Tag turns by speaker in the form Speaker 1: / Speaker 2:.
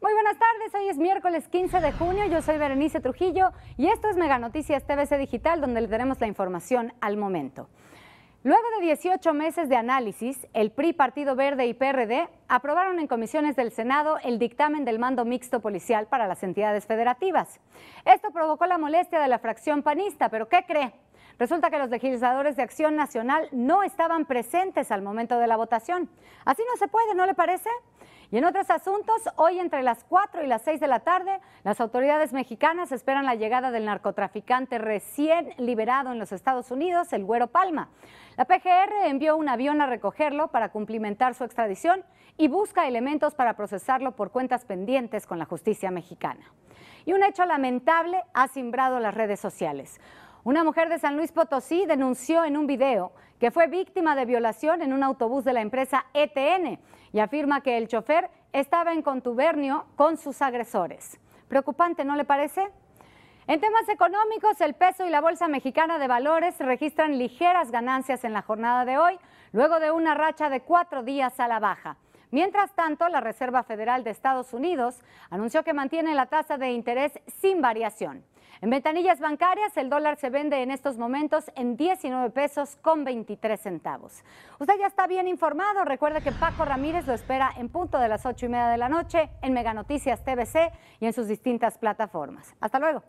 Speaker 1: Muy buenas tardes, hoy es miércoles 15 de junio, yo soy Berenice Trujillo y esto es Mega Noticias TVC Digital donde le daremos la información al momento. Luego de 18 meses de análisis, el PRI, Partido Verde y PRD aprobaron en comisiones del Senado el dictamen del mando mixto policial para las entidades federativas. Esto provocó la molestia de la fracción panista, pero ¿qué cree? Resulta que los legisladores de Acción Nacional no estaban presentes al momento de la votación. Así no se puede, ¿no le parece? Y en otros asuntos, hoy entre las 4 y las 6 de la tarde, las autoridades mexicanas esperan la llegada del narcotraficante recién liberado en los Estados Unidos, el Güero Palma. La PGR envió un avión a recogerlo para cumplimentar su extradición y busca elementos para procesarlo por cuentas pendientes con la justicia mexicana. Y un hecho lamentable ha simbrado las redes sociales. Una mujer de San Luis Potosí denunció en un video que fue víctima de violación en un autobús de la empresa ETN y afirma que el chofer estaba en contubernio con sus agresores. Preocupante, ¿no le parece? En temas económicos, el peso y la Bolsa Mexicana de Valores registran ligeras ganancias en la jornada de hoy, luego de una racha de cuatro días a la baja. Mientras tanto, la Reserva Federal de Estados Unidos anunció que mantiene la tasa de interés sin variación. En ventanillas bancarias, el dólar se vende en estos momentos en 19 pesos con 23 centavos. Usted ya está bien informado. Recuerde que Paco Ramírez lo espera en punto de las 8 y media de la noche en Mega Noticias TVC y en sus distintas plataformas. Hasta luego.